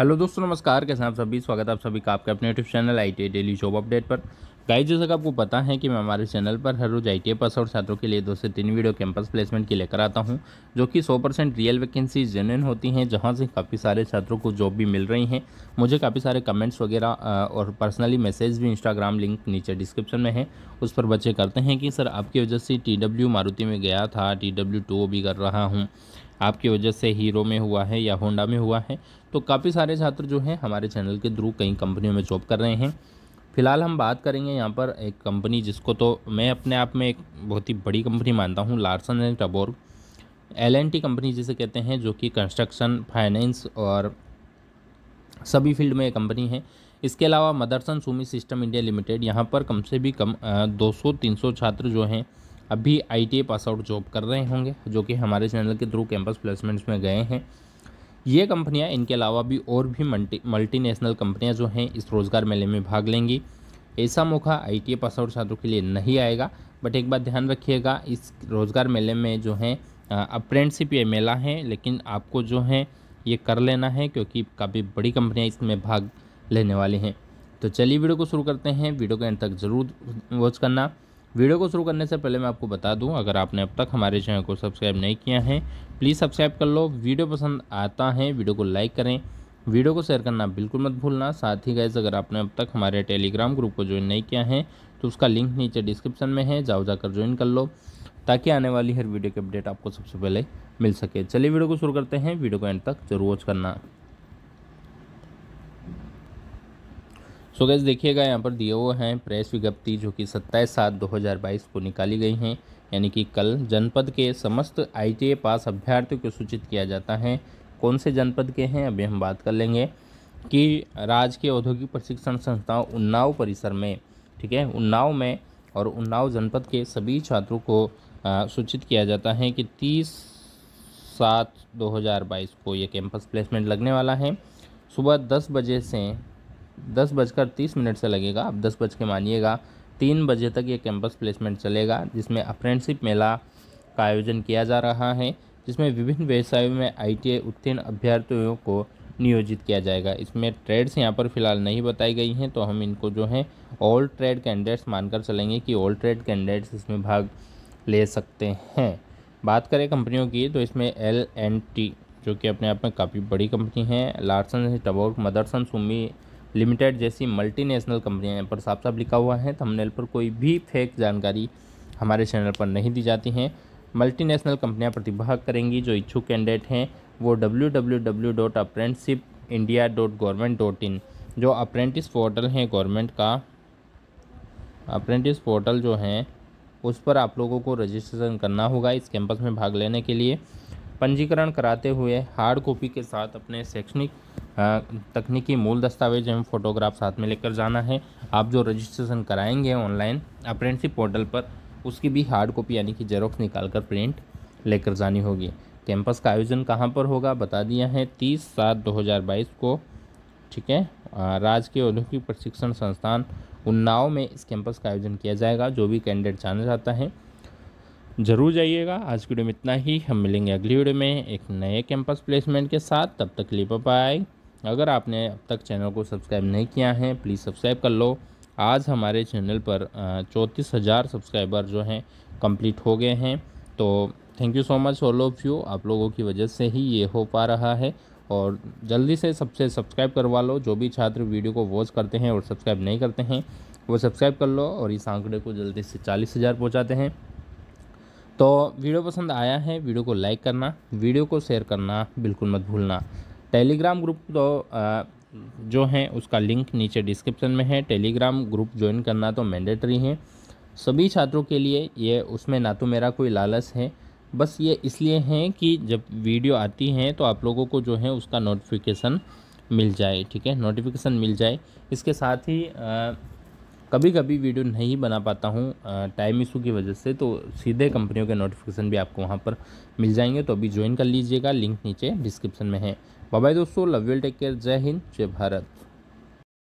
hello दोस्तों नमस्कार कैसे आप सभी स्वागत आप सभी का आपके अपने YouTube channel I T daily job update पर गाइस जैसा कि आपको पता है कि मैं हमारे चैनल पर हर रोज आई टी पास और छात्रों के लिए दो से तीन वीडियो कैंपस प्लेसमेंट की लेकर आता हूं जो कि 100 परसेंट रियल वैकेंसी जेनुन होती हैं जहां से काफ़ी सारे छात्रों को जॉब भी मिल रही हैं मुझे काफ़ी सारे कमेंट्स वगैरह और पर्सनली मैसेज भी इंस्टाग्राम लिंक नीचे डिस्क्रिप्शन में है उस पर बच्चे करते हैं कि सर आपकी वजह से टी मारुति में गया था टी डब्ल्यू भी कर रहा हूँ आपकी वजह से हीरो में हुआ है या होंडा में हुआ है तो काफ़ी सारे छात्र जो हैं हमारे चैनल के थ्रू कई कंपनियों में जॉब कर रहे हैं फ़िलहाल हम बात करेंगे यहाँ पर एक कंपनी जिसको तो मैं अपने आप में एक बहुत ही बड़ी कंपनी मानता हूँ Larsen and Toubro L T company जिसे कहते हैं जो कि कंस्ट्रक्शन फाइनेंस और सभी फील्ड में कंपनी है इसके अलावा Motherson Sumi system India limited यहाँ पर कम से भी कम दो सौ तीन सौ छात्र जो हैं अभी I T pass out job कर रहे होंगे जो कि हमारे चैनल के थ्रू कैंपस प्लेसमेंट्स में गए हैं ये कंपनियां इनके अलावा भी और भी मल्टी मल्टीनेशनल कंपनियां जो हैं इस रोज़गार मेले में भाग लेंगी ऐसा मौका आई टी पास आउट छात्रों के लिए नहीं आएगा बट एक बात ध्यान रखिएगा इस रोज़गार मेले में जो है अप्रेंटशिप ये मेला है लेकिन आपको जो है ये कर लेना है क्योंकि काफ़ी बड़ी कंपनियाँ इसमें भाग लेने वाली हैं तो चलिए वीडियो को शुरू करते हैं वीडियो को एंड तक ज़रूर वॉच करना वीडियो को शुरू करने से पहले मैं आपको बता दूं अगर आपने अब तक हमारे चैनल को सब्सक्राइब नहीं किया है प्लीज़ सब्सक्राइब कर लो वीडियो पसंद आता है वीडियो को लाइक करें वीडियो को शेयर करना बिल्कुल मत भूलना साथ ही गैस अगर आपने अब तक हमारे टेलीग्राम ग्रुप को ज्वाइन नहीं किया है तो उसका लिंक नीचे डिस्क्रिप्शन में है जाओ जाकर ज्वाइन कर लो ताकि आने वाली हर वीडियो की अपडेट आपको सबसे पहले मिल सके चलिए वीडियो को शुरू करते हैं वीडियो को एंड तक जरूर वॉच करना सो गैस देखिएगा यहाँ पर दिए हुए हैं प्रेस विज्ञप्ति जो कि सत्ताईस सात दो हज़ार बाईस को निकाली गई हैं यानी कि कल जनपद के समस्त आई पास अभ्यर्थियों को सूचित किया जाता है कौन से जनपद के हैं अभी हम बात कर लेंगे कि राज्य के औद्योगिक प्रशिक्षण संस्थाओं उन्नाव परिसर में ठीक है उन्नाव में और उन्नाव जनपद के सभी छात्रों को सूचित किया जाता है कि तीस सात 2022 को ये कैंपस प्लेसमेंट लगने वाला है सुबह दस बजे से दस बजकर तीस मिनट से लगेगा आप दस बज के मानिएगा तीन बजे तक ये कैंपस प्लेसमेंट चलेगा जिसमें अप्रेंटिसिप मेला का आयोजन किया जा रहा है जिसमें विभिन्न व्यवसायों में आई उत्तीर्ण अभ्यर्थियों को नियोजित किया जाएगा इसमें ट्रेड्स यहाँ पर फिलहाल नहीं बताई गई हैं तो हम इनको जो है ऑल ट्रेड कैंडिडेट्स मानकर चलेंगे कि ऑल ट्रेड कैंडिडेट्स इसमें भाग ले सकते हैं बात करें कंपनियों की तो इसमें एल एंड टी जो कि अपने आप में काफ़ी बड़ी कंपनी है Larsen Toubro Motherson Sumi limited जैसी मल्टीनेशनल कंपनियां यहाँ पर साफ साफ लिखा हुआ है थंबनेल पर कोई भी फेक जानकारी हमारे चैनल पर नहीं दी जाती हैं मल्टीनेशनल कंपनियां प्रतिभाग करेंगी जो इच्छुक कैंडिडेट हैं वो W W W dot government dot in जो अप्रेंटिस पोर्टल हैं गवर्नमेंट का अप्रेंटिस पोर्टल जो हैं उस पर आप लोगों को रजिस्ट्रेशन करना होगा इस कैंपस में भाग लेने के लिए पंजीकरण कराते हुए हार्ड कॉपी के साथ अपने शैक्षणिक तकनीकी मूल दस्तावेज एवं फ़ोटोग्राफ साथ में लेकर जाना है आप जो रजिस्ट्रेशन कराएंगे ऑनलाइन अप्रेंटिस पोर्टल पर उसकी भी हार्ड कॉपी यानी कि जेरोक्स निकाल कर प्रिंट लेकर जानी होगी कैंपस का आयोजन कहाँ पर होगा बता दिया है तीस सात दो हज़ार बाईस को ठीक है राजकीय औद्योगिक प्रशिक्षण संस्थान उन्नाव में इस कैंपस का आयोजन किया जाएगा जो भी कैंडिडेट जाना चाहता है ज़रूर जाइएगा आज की वीडियो में इतना ही हम मिलेंगे अगली वीडियो में एक नए कैंपस प्लेसमेंट के साथ तब तक लिए पाए अगर आपने अब तक चैनल को सब्सक्राइब नहीं किया है प्लीज़ सब्सक्राइब कर लो आज हमारे चैनल पर चौंतीस हज़ार सब्सक्राइबर जो हैं कंप्लीट हो गए हैं तो thank you so much all of you आप लोगों की वजह से ही ये हो पा रहा है और जल्दी से सबसे सब्सक्राइब करवा लो जो भी छात्र वीडियो को वॉच करते हैं और सब्सक्राइब नहीं करते हैं वो सब्सक्राइब कर लो और इस आंकड़े को जल्दी से चालीस हज़ार पहुँचाते हैं तो वीडियो पसंद आया है वीडियो को लाइक करना वीडियो को शेयर करना बिल्कुल मत भूलना टेलीग्राम ग्रुप तो आ, जो है उसका लिंक नीचे डिस्क्रिप्शन में है टेलीग्राम ग्रुप ज्वाइन करना तो मैंडेटरी है सभी छात्रों के लिए ये उसमें ना तो मेरा कोई लालच है बस ये इसलिए है कि जब वीडियो आती हैं तो आप लोगों को जो है उसका नोटिफिकेशन मिल जाए ठीक है नोटिफिकेशन मिल जाए इसके साथ ही आ, कभी कभी वीडियो नहीं बना पाता हूँ टाइम इशू की वजह से तो सीधे कंपनियों के नोटिफिकेशन भी आपको वहाँ पर मिल जाएंगे तो अभी ज्वाइन कर लीजिएगा लिंक नीचे डिस्क्रिप्शन में है बाय दोस्तों लव यूल टेक केयर जय हिंद जय भारत